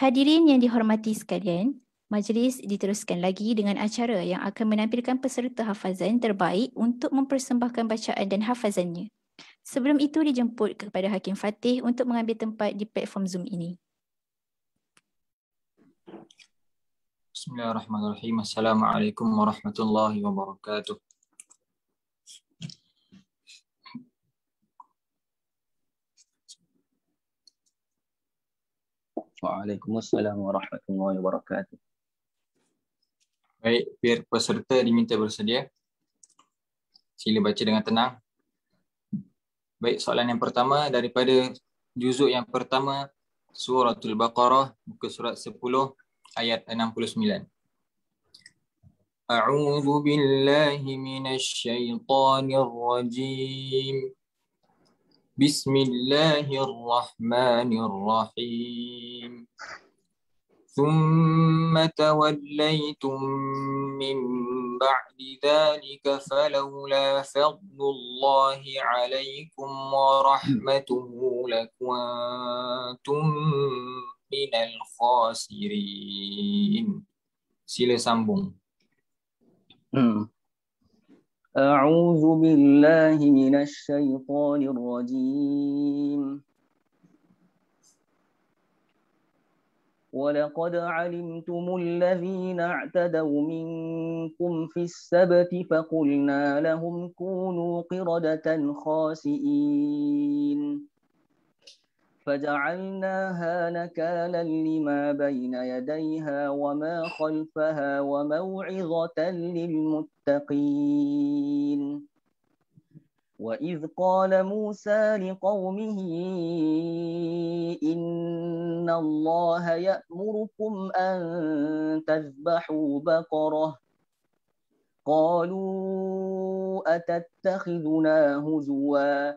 Hadirin yang dihormati sekalian, majlis diteruskan lagi dengan acara yang akan menampilkan peserta hafazan terbaik untuk mempersembahkan bacaan dan hafazannya. Sebelum itu dijemput kepada Hakim Fatih untuk mengambil tempat di platform Zoom ini. Bismillahirrahmanirrahim. Assalamualaikum warahmatullahi wabarakatuh. Waalaikumsalam warahmatullahi wabarakatuh. Baik, biar peserta diminta bersedia. Sila baca dengan tenang. Baik, soalan yang pertama daripada juzuk yang pertama Suratul Baqarah muka surat 10 ayat 69. A'udhu بالله من الشيطان الرجيم بسم الله الرحمن الرحيم ثم توليتم من بعد ذلك فلولا فضل الله عليكم ورحمته لكنتم من الخاسرين sila سامبون hmm. أعوذ بالله من الشيطان الرجيم ولقد علمتم الذين اعتدوا منكم في السبت فقلنا لهم كونوا قردة خاسئين فجعلناها نكالا لما بين يديها وما خلفها وموعظة للمتقين وإذ قال موسى لقومه إن الله يأمركم أن تذبحوا بقرة قالوا أتتخذنا هزواً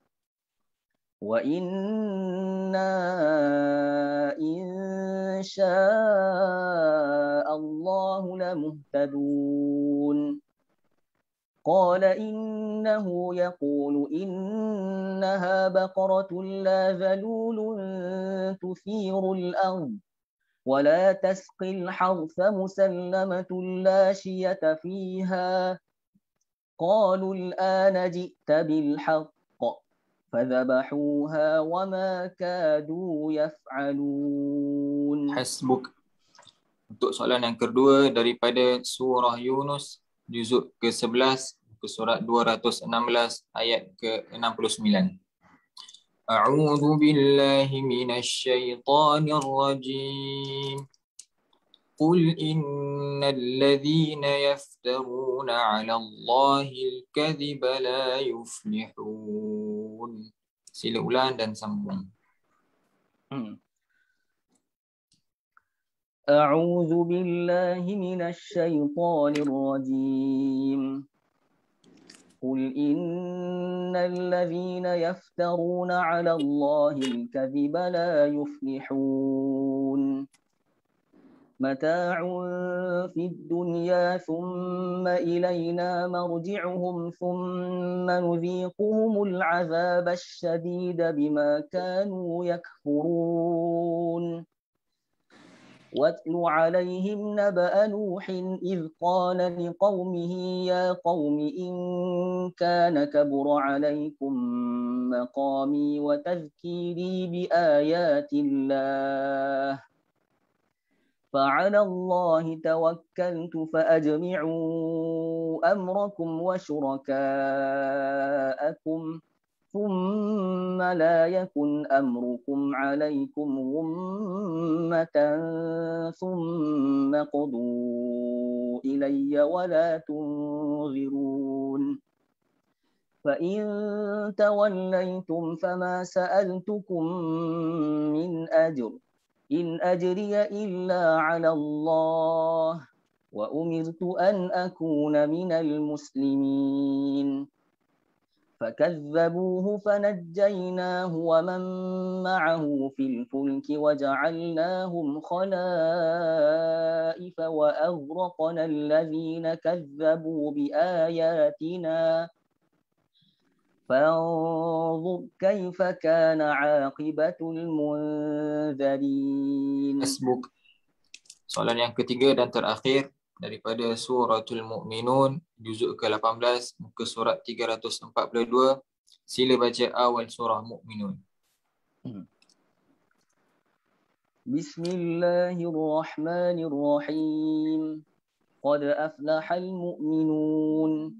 وإنا إن شاء الله لمهتدون قال إنه يقول إنها بقرة لا ذلول تثير الأرض ولا تسقي الحرث مسلمة لا شية فيها قالوا الآن جئت بالحق فذبحوها وما كادوا يفعلون حسبك Untuk soalan yang kedua daripada surah Yunus juzuk ke-11 ke surat 216 ayat ke-69 A'udzu billahi minasy syaithanir rajim Qul innal ladzina yaftaruna 'ala Allahi al-kadhiba la yuflihun pun sila ulang dan sambung. Hmm. A'udzu billahi minasy syaithanir rajim. قل إن الذين يفترون على الله الكذب لا يفلحون متاع في الدنيا ثم إلينا مرجعهم ثم نذيقهم العذاب الشديد بما كانوا يكفرون واتل عليهم نبأ نوح إذ قال لقومه يا قوم إن كان كبر عليكم مقامي وتذكيري بآيات الله فعلى الله توكلت فأجمعوا أمركم وشركاءكم ثم لا يكن أمركم عليكم غمة ثم قضوا إلي ولا تنظرون فإن توليتم فما سألتكم من أجر ۖ إن أجري إلا على الله وأمرت أن أكون من المسلمين فكذبوه فنجيناه ومن معه في الفلك وجعلناهم خلائف وأغرقنا الذين كذبوا بآياتنا فانظر فانظر كيف كان عاقبة المنذرين اسمك Soalan yang ketiga dan terakhir daripada suratul Muminun, juzuk ke-18 muka surat 342 sila baca awal surah Muminun. Hmm. Bismillahirrahmanirrahim Qad aflahal mu'minun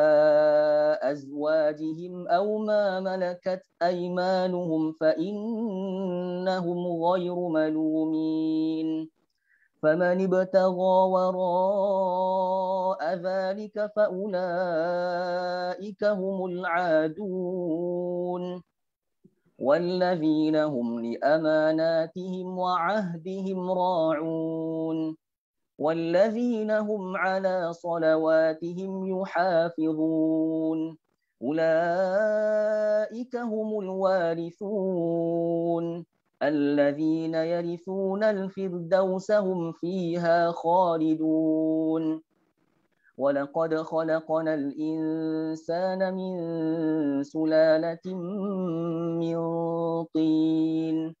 أزواجهم أو ما ملكت أيمانهم فإنهم غير ملومين فمن ابتغى وراء ذلك فأولئك هم العادون والذين هم لأماناتهم وعهدهم راعون والذين هم على صلواتهم يحافظون أولئك هم الوارثون الذين يرثون الفردوس هم فيها خالدون ولقد خلقنا الإنسان من سلالة من طين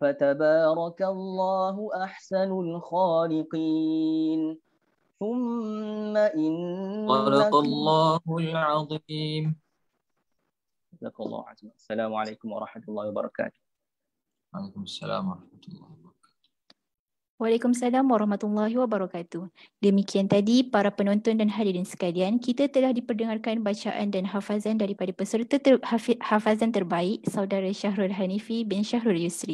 فَتَبَارَكَ اللَّهُ أَحْسَنُ الْخَالِقِينَ ثُمَّ إِنَّ خلق الله العظيم خلق الله عز وجل السلام عليكم ورحمة الله وبركاته وعليكم وَرَحْمَةُ اللَّهِ. الله Waalaikumsalam warahmatullahi wabarakatuh. Demikian tadi para penonton dan hadirin sekalian, kita telah diperdengarkan bacaan dan hafazan daripada peserta ter- hafazan terbaik, saudara Syahrul Hanifi bin Syahrul Yusri.